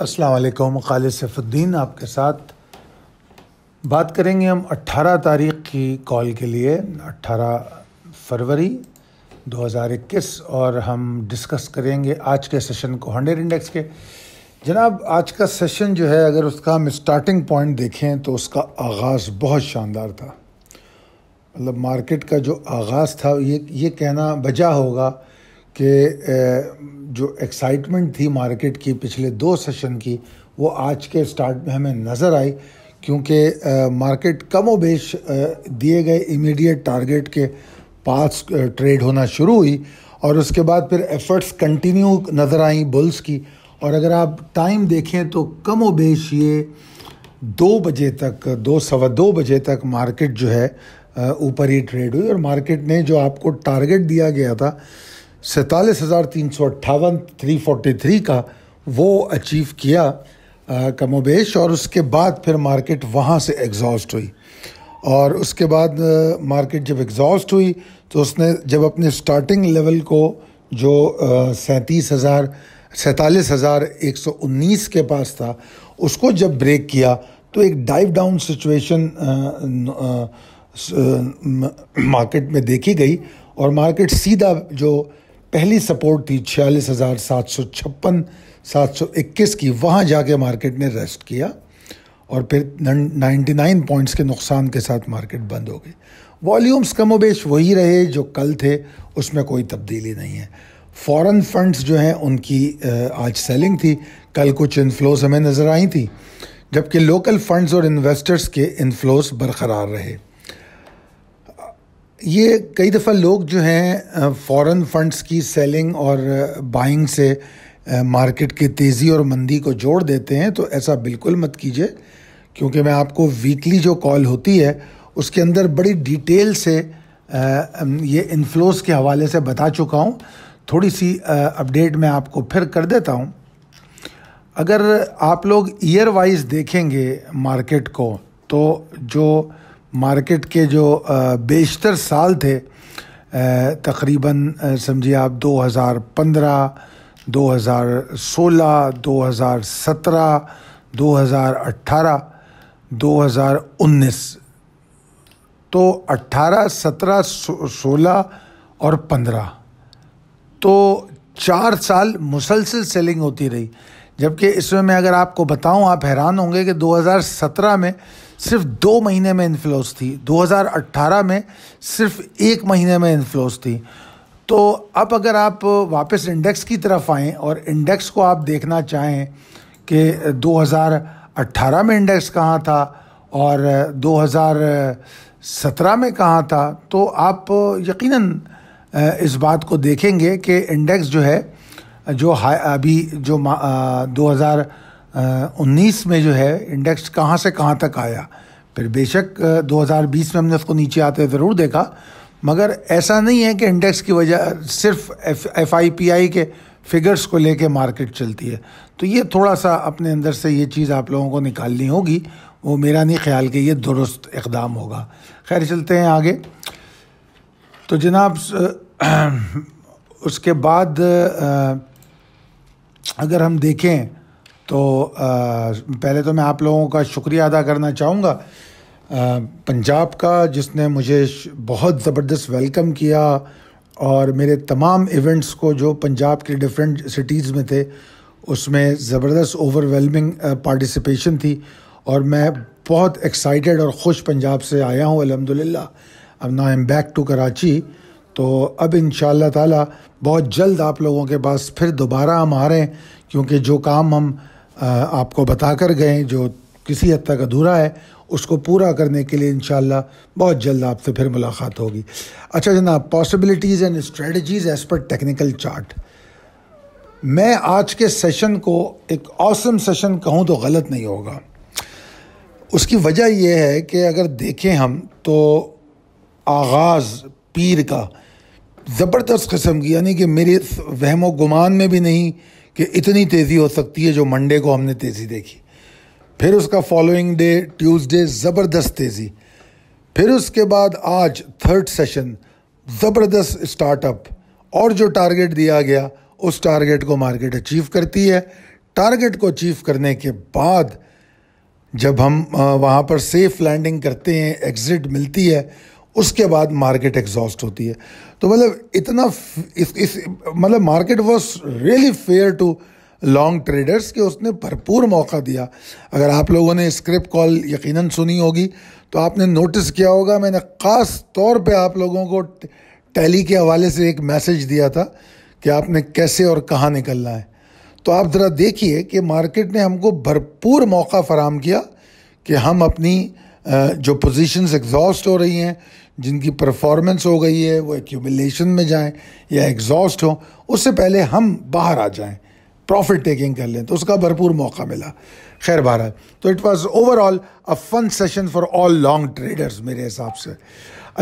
असलकम खाल सैफुद्दीन आपके साथ बात करेंगे हम 18 तारीख की कॉल के लिए 18 फरवरी 2021 और हम डिस्कस करेंगे आज के सेशन को हंड्रेड इंडेक्स के जनाब आज का सेशन जो है अगर उसका हम स्टार्टिंग पॉइंट देखें तो उसका आगाज़ बहुत शानदार था मतलब मार्केट का जो आगाज़ था ये ये कहना बजा होगा कि जो एक्साइटमेंट थी मार्केट की पिछले दो सेशन की वो आज के स्टार्ट में हमें नज़र आई क्योंकि मार्केट कम व बेश दिए गए इमीडिएट टारगेट के पास ट्रेड होना शुरू हुई और उसके बाद फिर एफर्ट्स कंटिन्यू नज़र आई बुल्स की और अगर आप टाइम देखें तो कम व बेश ये दो बजे तक दो सवा दो बजे तक मार्केट जो है ऊपर ही ट्रेड हुई और मार्केट ने जो आपको टारगेट दिया गया था सैंतालीस हज़ार तीन सौ अट्ठावन थ्री फोर्टी थ्री का वो अचीव किया कमोबेश और उसके बाद फिर मार्केट वहाँ से एग्जॉस्ट हुई और उसके बाद मार्केट जब एग्जॉस्ट हुई तो उसने जब अपने स्टार्टिंग लेवल को जो सैंतीस हज़ार सैंतालीस हज़ार एक सौ उन्नीस के पास था उसको जब ब्रेक किया तो एक डाइव डाउन सिचुएशन मार्केट में देखी गई और मार्केट सीधा जो पहली सपोर्ट थी छियालीस हज़ार सात सौ छप्पन सात सौ इक्कीस की वहाँ जाके मार्केट ने रेस्ट किया और फिर नाइन्टी नाइन पॉइंट्स के नुकसान के साथ मार्केट बंद हो गई वॉल्यूम्स बेश वही रहे जो कल थे उसमें कोई तब्दीली नहीं है फॉरेन फंड्स जो हैं उनकी आज सेलिंग थी कल कुछ इनफ्लोज हमें नज़र आई थी जबकि लोकल फंड्स और इन्वेस्टर्स के इनफ्लोज बरकरार रहे ये कई दफ़ा लोग जो हैं फ़ॉरेन फंड्स की सेलिंग और बाइंग से मार्केट की तेज़ी और मंदी को जोड़ देते हैं तो ऐसा बिल्कुल मत कीजिए क्योंकि मैं आपको वीकली जो कॉल होती है उसके अंदर बड़ी डिटेल से ये इनफ्लोस के हवाले से बता चुका हूँ थोड़ी सी अपडेट मैं आपको फिर कर देता हूँ अगर आप लोग ईयर वाइज देखेंगे मार्केट को तो जो मार्केट के जो बेशतर साल थे तकरीबन समझिए आप 2015, 2016, 2017, 2018, 2019 तो 18, 17, 16 और 15 तो चार साल मुसलसिल सेलिंग होती रही जबकि इसमें मैं अगर आपको बताऊं आप हैरान होंगे कि 2017 में सिर्फ दो महीने में इन्फ्लोस थी 2018 में सिर्फ एक महीने में इनफ्लोज थी तो अब अगर आप वापस इंडेक्स की तरफ आएँ और इंडेक्स को आप देखना चाहें कि 2018 में इंडेक्स कहाँ था और 2017 में कहाँ था तो आप यकीनन इस बात को देखेंगे कि इंडेक्स जो है जो हाई अभी जो दो हज़ार उन्नीस में जो है इंडेक्स कहाँ से कहाँ तक आया फिर बेशक 2020 में हमने उसको नीचे आते ज़रूर देखा मगर ऐसा नहीं है कि इंडेक्स की वजह सिर्फ एफ आई के फिगर्स को लेके मार्केट चलती है तो ये थोड़ा सा अपने अंदर से ये चीज़ आप लोगों को निकालनी होगी वो मेरा नहीं ख्याल कि ये दुरुस्त इकदाम होगा खैर चलते हैं आगे तो जनाब उसके बाद अगर हम देखें तो आ, पहले तो मैं आप लोगों का शुक्रिया अदा करना चाहूँगा पंजाब का जिसने मुझे बहुत ज़बरदस्त वेलकम किया और मेरे तमाम इवेंट्स को जो पंजाब के डिफरेंट सिटीज़ में थे उसमें ज़बरदस्त ओवरवेलमिंग पार्टिसिपेशन थी और मैं बहुत एक्साइटेड और खुश पंजाब से आया हूँ अलहमदिल्ला अब ना I am back to Karachi तो अब इन ताला बहुत जल्द आप लोगों के पास फिर दोबारा हम आ रहे हैं क्योंकि जो काम हम आपको बता कर गए जो किसी हद तक अधूरा है उसको पूरा करने के लिए इन बहुत जल्द आपसे फिर मुलाकात होगी अच्छा जनाब possibilities and strategies as per technical chart मैं आज के सेशन को एक औसम सेशन कहूँ तो गलत नहीं होगा उसकी वजह यह है कि अगर देखें हम तो आगाज़ पीर का ज़बरदस्त कस्म की यानी कि मेरे वहमो गुमान में भी नहीं कि इतनी तेज़ी हो सकती है जो मंडे को हमने तेज़ी देखी फिर उसका फॉलोइंग डे ट्यूसडे ज़बरदस्त तेज़ी फिर उसके बाद आज थर्ड सेशन ज़बरदस्त स्टार्टअप और जो टारगेट दिया गया उस टारगेट को मार्केट अचीव करती है टारगेट को अचीव करने के बाद जब हम वहाँ पर सेफ लैंडिंग करते हैं एग्ज़िट मिलती है उसके बाद मार्केट एग्जॉस्ट होती है तो मतलब इतना इस इस मतलब market was really fair to long traders के उसने भरपूर मौका दिया अगर आप लोगों ने स्क्रिप्ट कॉल यकीनन सुनी होगी तो आपने नोटिस किया होगा मैंने ख़ास तौर पे आप लोगों को टैली के हवाले से एक मैसेज दिया था कि आपने कैसे और कहाँ निकलना है तो आप ज़रा देखिए कि मार्केट ने हमको भरपूर मौका फराम किया कि हम अपनी जो पोजीशंस एग्जॉस्ट हो रही हैं जिनकी परफॉर्मेंस हो गई है वो एक्यूमिलेशन में जाएं या एग्जॉस्ट हो उससे पहले हम बाहर आ जाएं प्रॉफिट टेकिंग कर लें तो उसका भरपूर मौका मिला खैर भारत तो it was overall a fun session for all long traders मेरे हिसाब से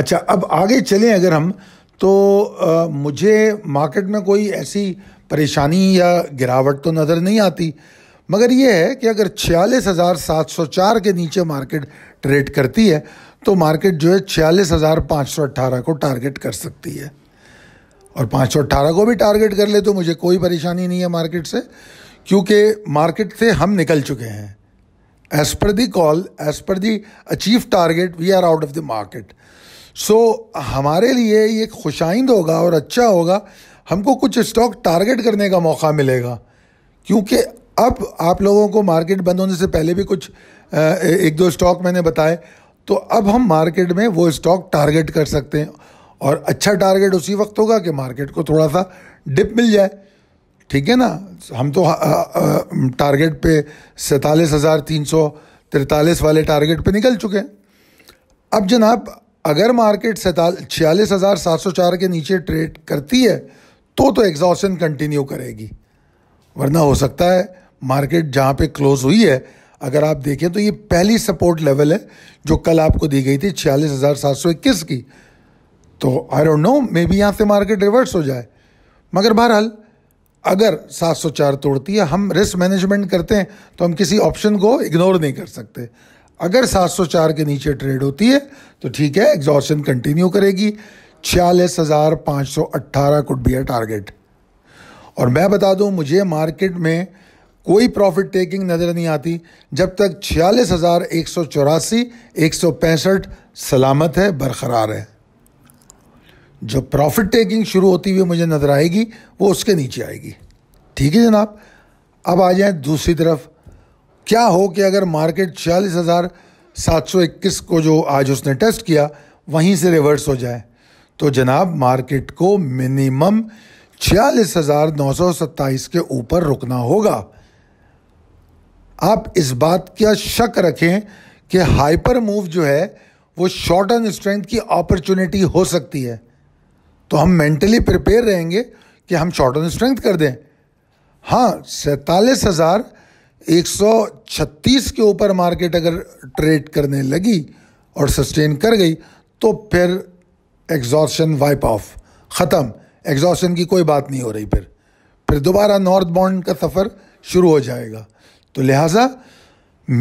अच्छा अब आगे चलें अगर हम तो आ, मुझे मार्केट में कोई ऐसी परेशानी या गिरावट तो नज़र नहीं आती मगर यह है कि अगर छियालीस हज़ार सात सौ चार के नीचे मार्केट ट्रेड करती है तो मार्केट जो है छियालीस हज़ार पाँच सौ अट्ठारह को टारगेट कर सकती है और पाँच सौ अट्ठारह को भी टारगेट कर ले तो मुझे कोई परेशानी नहीं है मार्केट से क्योंकि मार्केट से हम निकल चुके हैं as per the call as per the achieve target we are out of the market so हमारे लिए ये खुशाइंद होगा और अच्छा होगा हमको कुछ स्टॉक टारगेट करने का मौका मिलेगा क्योंकि अब आप लोगों को मार्केट बंद होने से पहले भी कुछ एक दो स्टॉक मैंने बताए तो अब हम मार्केट में वो स्टॉक टारगेट कर सकते हैं और अच्छा टारगेट उसी वक्त होगा कि मार्केट को थोड़ा सा डिप मिल जाए ठीक है ना हम तो टारगेट पे सैतालीस हज़ार तीन सौ तिरतालीस वाले टारगेट पे निकल चुके हैं अब जनाब अगर मार्केट सैताल छियालीस हज़ार सात सौ चार के नीचे ट्रेड करती है तो तो एग्जॉशन कंटिन्यू करेगी वरना हो सकता है मार्केट जहाँ पे क्लोज हुई है अगर आप देखें तो ये पहली सपोर्ट लेवल है जो कल आपको दी गई थी छियालीस हज़ार सात सौ इक्कीस की तो I don't know maybe यहाँ से मार्केट रिवर्स हो जाए मगर बहरहाल अगर 704 तोड़ती है हम रिस्क मैनेजमेंट करते हैं तो हम किसी ऑप्शन को इग्नोर नहीं कर सकते अगर 704 के नीचे ट्रेड होती है तो ठीक है एग्जॉशन कंटिन्यू करेगी छियालीस हज़ार पाँच सौ अट्ठारह कुड बी ए टारगेट और मैं बता दूं मुझे मार्केट में कोई प्रॉफिट टेकिंग नज़र नहीं आती जब तक छियालीस हज़ार एक सौ चौरासी एक सौ पैंसठ सलामत है बरकरार है जो प्रॉफिट टेकिंग शुरू होती हुई मुझे नज़र आएगी वो उसके नीचे आएगी ठीक है जनाब अब आ जाए दूसरी तरफ क्या हो कि अगर मार्केट छियालीस हज़ार सात सौ इक्कीस को जो आज उसने टेस्ट किया वहीं से रिवर्स हो जाए तो जनाब मार्केट को मिनिमम छियालीस हज़ार नौ सौ सत्ताईस के ऊपर रुकना होगा आप इस बात का शक रखें कि हाइपर मूव जो है वो शॉर्ट ऑन स्ट्रेंथ की अपॉर्चुनिटी हो सकती है तो हम मेंटली प्रिपेयर रहेंगे कि हम शॉर्ट ऑन स्ट्रेंथ कर दें हाँ सैतालीस हज़ार एक सौ छत्तीस के ऊपर मार्केट अगर ट्रेड करने लगी और सस्टेन कर गई तो फिर एग्जॉशन वाइप ऑफ ख़त्म एग्जॉशन की कोई बात नहीं हो रही फिर फिर दोबारा नॉर्थ बॉन्ड का सफ़र शुरू हो जाएगा तो लिहाजा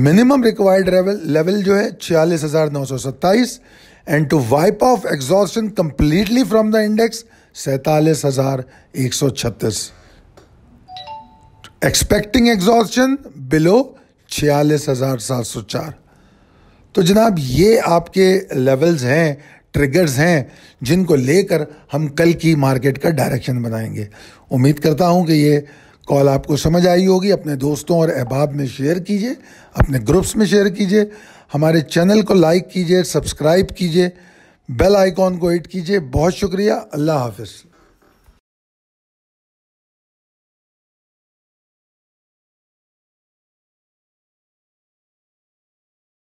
मिनिमम रिक्वायर्ड लेवल लेवल जो है छियालीस हज़ार नौ सौ सत्ताईस and two wipe off exhaustion completely from the index सैतालीस हज़ार एक सौ छत्तीस एक्सपेक्टिंग एग्जॉस्टन बिलो छियालीस हज़ार सात सौ चार तो जनाब ये आपके लेवल्स हैं ट्रिगर्स हैं जिनको लेकर हम कल की मार्केट का डायरेक्शन बनाएंगे उम्मीद करता हूँ कि ये कॉल आपको समझ आई होगी अपने दोस्तों और अहबाब में शेयर कीजिए अपने ग्रुप्स में शेयर कीजिए हमारे चैनल को लाइक कीजिए सब्सक्राइब कीजिए बेल आइकॉन को हिट कीजिए बहुत शुक्रिया अल्लाह हाफिज़